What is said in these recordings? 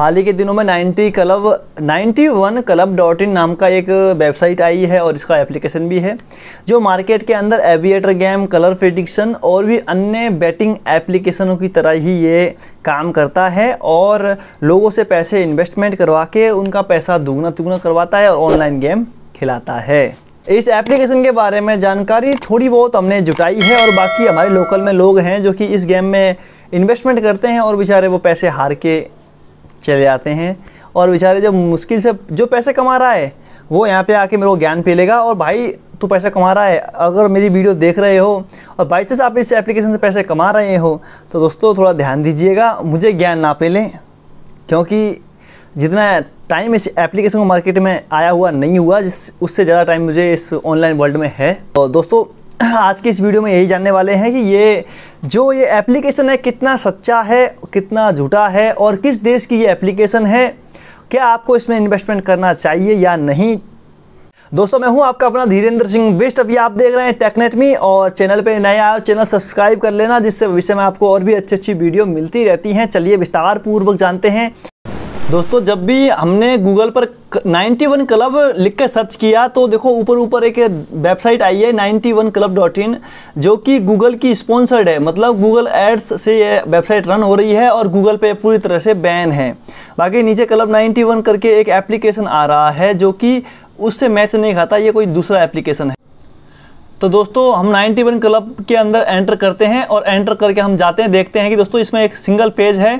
हाल ही के दिनों में 90 क्लब 91 क्लब डॉट इन नाम का एक वेबसाइट आई है और इसका एप्लीकेशन भी है जो मार्केट के अंदर एविएटर गेम कलर प्रिडिक्शन और भी अन्य बैटिंग एप्लीकेशनों की तरह ही ये काम करता है और लोगों से पैसे इन्वेस्टमेंट करवा के उनका पैसा दुगना तुगना करवाता है और ऑनलाइन गेम खिलाता है इस एप्लीकेशन के बारे में जानकारी थोड़ी बहुत हमने जुटाई है और बाकी हमारे लोकल में लोग हैं जो कि इस गेम में इन्वेस्टमेंट करते हैं और बेचारे वो पैसे हार के चले जाते हैं और बेचारे जब मुश्किल से जो पैसे कमा रहा है वो यहाँ पे आके मेरे को ज्ञान पे लेगा और भाई तू पैसा कमा रहा है अगर मेरी वीडियो देख रहे हो और बाई चांस आप इस एप्लीकेशन से पैसे कमा रहे हो तो दोस्तों थोड़ा ध्यान दीजिएगा मुझे ज्ञान ना पे लें क्योंकि जितना टाइम इस एप्लीकेशन को मार्केट में आया हुआ नहीं हुआ जिस उससे ज़्यादा टाइम मुझे इस ऑनलाइन वर्ल्ड में है तो दोस्तों आज के इस वीडियो में यही जानने वाले हैं कि ये जो ये एप्लीकेशन है कितना सच्चा है कितना झूठा है और किस देश की ये एप्लीकेशन है क्या आपको इसमें इन्वेस्टमेंट करना चाहिए या नहीं दोस्तों मैं हूं आपका अपना धीरेन्द्र सिंह बेस्ट अभी आप देख रहे हैं टेकनेट मी और चैनल पे नया आए चैनल सब्सक्राइब कर लेना जिससे भविष्य में आपको और भी अच्छी अच्छी वीडियो मिलती रहती हैं चलिए विस्तार पूर्वक जानते हैं दोस्तों जब भी हमने गूगल पर 91 क्लब लिख के सर्च किया तो देखो ऊपर ऊपर एक वेबसाइट आई है 91 क्लब डॉट इन जो कि गूगल की स्पॉन्सर्ड है मतलब गूगल एड्स से ये वेबसाइट रन हो रही है और गूगल पे पूरी तरह से बैन है बाकी नीचे क्लब 91 करके एक एप्लीकेशन आ रहा है जो कि उससे मैच नहीं खाता ये कोई दूसरा एप्लीकेशन है तो दोस्तों हम 91 क्लब के अंदर एंटर करते हैं और एंटर करके हम जाते हैं देखते हैं कि दोस्तों इसमें एक सिंगल पेज है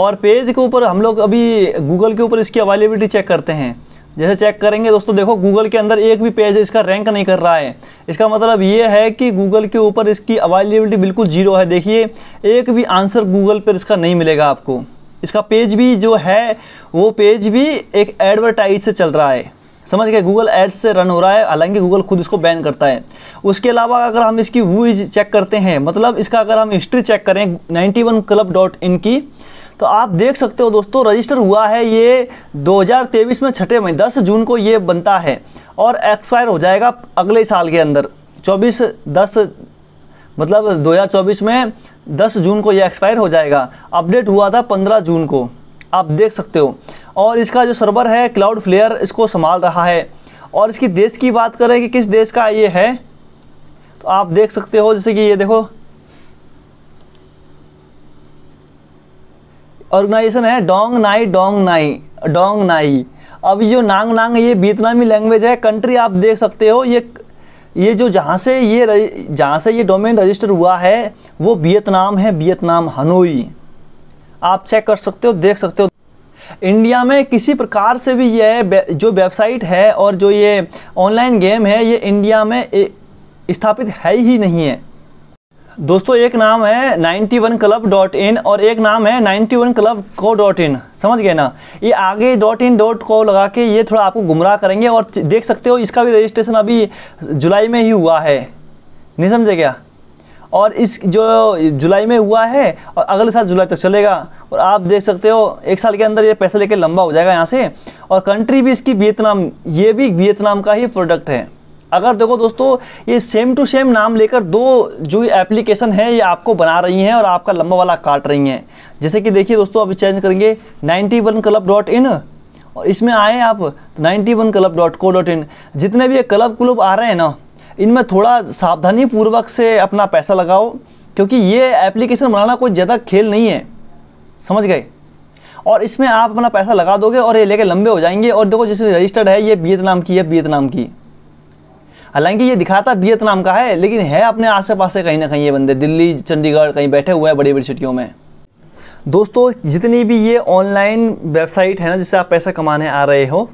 और पेज के ऊपर हम लोग अभी गूगल के ऊपर इसकी अवेलेबिलिटी चेक करते हैं जैसे चेक करेंगे दोस्तों देखो गूगल के अंदर एक भी पेज इसका रैंक नहीं कर रहा है इसका मतलब ये है कि गूगल के ऊपर इसकी अवेलेबिलिटी बिल्कुल जीरो है देखिए एक भी आंसर गूगल पर इसका नहीं मिलेगा आपको इसका पेज भी जो है वो पेज भी एक एडवर्टाइज से चल रहा है समझ गए गूगल एड्स से रन हो रहा है हालांकि गूगल खुद इसको बैन करता है उसके अलावा अगर हम इसकी वूज चेक करते हैं मतलब इसका अगर हम हिस्ट्री चेक करें ninety one club dot in की तो आप देख सकते हो दोस्तों रजिस्टर हुआ है ये 2023 में छठे महीने 10 जून को ये बनता है और एक्सपायर हो जाएगा अगले साल के अंदर 24 10 मतलब 2024 में 10 जून को ये एक्सपायर हो जाएगा अपडेट हुआ था 15 जून को आप देख सकते हो और इसका जो सर्वर है क्लाउड फ्लेयर इसको संभाल रहा है और इसकी देश की बात करें कि किस देश का ये है तो आप देख सकते हो जैसे कि ये देखो ऑर्गेनाइजेशन है डोंग नाई डोंग नाई डोंग नाई अब जो नांग नांग ये वियतनामी लैंग्वेज है कंट्री आप देख सकते हो ये ये जो जहाँ से ये जहाँ से ये डोमेन रजिस्टर हुआ है वो वियतनाम है वियतनाम हनोई आप चेक कर सकते हो देख सकते हो इंडिया में किसी प्रकार से भी यह जो वेबसाइट है और जो ये ऑनलाइन गेम है ये इंडिया में स्थापित है ही नहीं है दोस्तों एक नाम है 91club.in one club dot in और एक नाम है ninety one club co dot in समझ गए ना ये आगे डॉट इन डॉट को लगा के ये थोड़ा आपको गुमराह करेंगे और देख सकते हो इसका भी रजिस्ट्रेशन अभी जुलाई में ही हुआ है नहीं समझे क्या और इस जो जुलाई में हुआ है और अगले साल जुलाई तक चलेगा और आप देख सकते हो एक साल के अंदर ये पैसा लेके लंबा हो जाएगा यहाँ से और कंट्री भी इसकी वियतनाम ये भी वियतनाम का ही प्रोडक्ट है अगर देखो दोस्तों ये सेम टू सेम नाम लेकर दो जो एप्लीकेशन है ये आपको बना रही हैं और आपका लंबा वाला काट रही हैं जैसे कि देखिए दोस्तों अभी चेंज करेंगे ninety one club dot in और इसमें आए आप ninety one club dot co dot in जितने भी ये क्लब क्लब आ रहे हैं ना इनमें थोड़ा सावधानी पूर्वक से अपना पैसा लगाओ क्योंकि ये एप्लीकेशन बनाना कोई ज़्यादा खेल नहीं है समझ गए और इसमें आप अपना पैसा लगा दोगे और ये लेके लंबे हो जाएंगे और देखो जिसमें रजिस्टर्ड है ये वियतनाम की है वियतनाम की हालांकि ये दिखाता वियतनाम का है लेकिन है अपने आसे से कहीं ना कहीं ये बंदे दिल्ली चंडीगढ़ कहीं बैठे हुए हैं बड़ी बड़ी सिटियों में दोस्तों जितनी भी ये ऑनलाइन वेबसाइट है ना जिससे आप पैसा कमाने आ रहे हो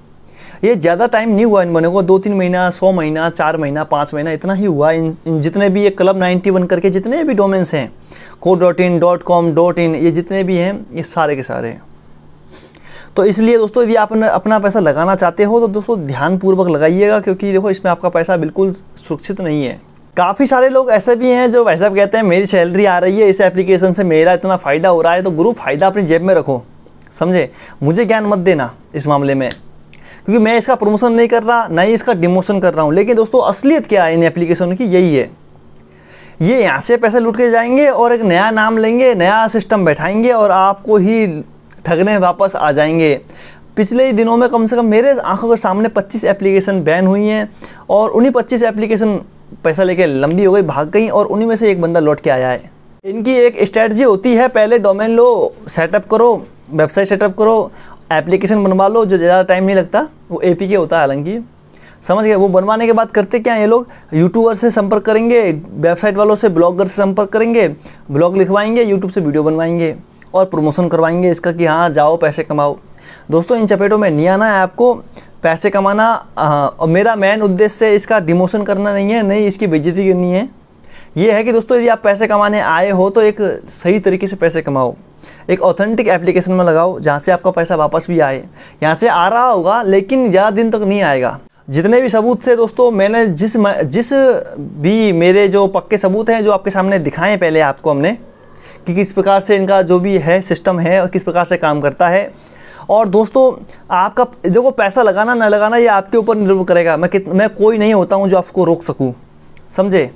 ये ज़्यादा टाइम नहीं हुआ इन बने को दो तीन महीना सौ महीना चार महीना पाँच महीना इतना ही हुआ इन, इन जितने भी ये क्लब नाइन्टी वन करके जितने भी डोमेन्स हैं co dot in dot com dot in ये जितने भी हैं ये सारे के सारे हैं तो इसलिए दोस्तों यदि आप अपना पैसा लगाना चाहते हो तो दोस्तों ध्यानपूर्वक लगाइएगा क्योंकि देखो इसमें आपका पैसा बिल्कुल सुरक्षित नहीं है काफ़ी सारे लोग ऐसे भी हैं जो वैसे कहते हैं मेरी सैलरी आ रही है इस एप्लीकेशन से मेरा इतना फ़ायदा हो रहा है तो गुरु फ़ायदा अपनी जेब में रखो समझे मुझे ज्ञान मत देना इस मामले में क्योंकि मैं इसका प्रमोशन नहीं कर रहा ना ही इसका डिमोशन कर रहा हूँ लेकिन दोस्तों असलियत क्या है इन एप्लीकेशन की यही है ये यहाँ से पैसे लूट के जाएंगे और एक नया नाम लेंगे नया सिस्टम बैठाएंगे और आपको ही ठगने वापस आ जाएंगे पिछले ही दिनों में कम से कम मेरे आंखों के सामने 25 एप्लीकेशन बैन हुई हैं और उन्हीं 25 एप्लीकेशन पैसा लेके लंबी हो गई भाग गई और उन्हीं में से एक बंदा लौट के आया है इनकी एक स्ट्रैटी होती है पहले डोमेन लो सेटअप करो वेबसाइट सेटअप करो एप्लीकेशन बनवा लो जो ज़्यादा टाइम नहीं लगता वो ए के होता है हालांकि समझ गए वो बनवाने के बाद करते क्या ये लोग यूट्यूबर से संपर्क करेंगे वेबसाइट वालों से ब्लॉगर से संपर्क करेंगे ब्लॉग लिखवाएंगे यूट्यूब से वीडियो बनवाएंगे और प्रमोशन करवाएंगे इसका कि हाँ जाओ पैसे कमाओ दोस्तों इन चपेटों में नहीं आना है आपको पैसे कमाना और मेरा मेन उद्देश्य इसका डिमोशन करना नहीं है नहीं इसकी बेजती करनी है ये है कि दोस्तों यदि आप पैसे कमाने आए हो तो एक सही तरीके से पैसे कमाओ एक ऑथेंटिक एप्लीकेशन में लगाओ जहाँ से आपका पैसा वापस भी आए यहाँ से आ रहा होगा लेकिन ज़्यादा दिन तक नहीं आएगा जितने भी सबूत से दोस्तों मैंने जिस जिस भी मेरे जो पक्के सबूत हैं जो आपके सामने दिखाएं पहले आपको हमने कि किस प्रकार से इनका जो भी है सिस्टम है और किस प्रकार से काम करता है और दोस्तों आपका देखो पैसा लगाना ना लगाना ये आपके ऊपर निर्भर करेगा मैं कित मैं कोई नहीं होता हूँ जो आपको रोक सकूँ समझे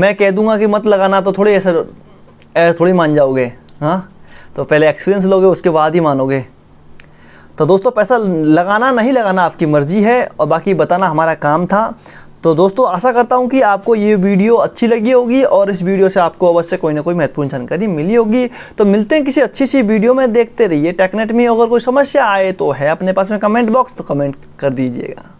मैं कह दूँगा कि मत लगाना तो थोड़े ऐसे थोड़ी मान जाओगे हाँ तो पहले एक्सपीरियंस लोगे उसके बाद ही मानोगे तो दोस्तों पैसा लगाना नहीं लगाना आपकी मर्ज़ी है और बाकी बताना हमारा काम था तो दोस्तों आशा करता हूँ कि आपको ये वीडियो अच्छी लगी होगी और इस वीडियो से आपको अवश्य कोई ना कोई महत्वपूर्ण जानकारी मिली होगी तो मिलते हैं किसी अच्छी सी वीडियो में देखते रहिए टेक्नेट में अगर कोई समस्या आए तो है अपने पास में कमेंट बॉक्स तो कमेंट कर दीजिएगा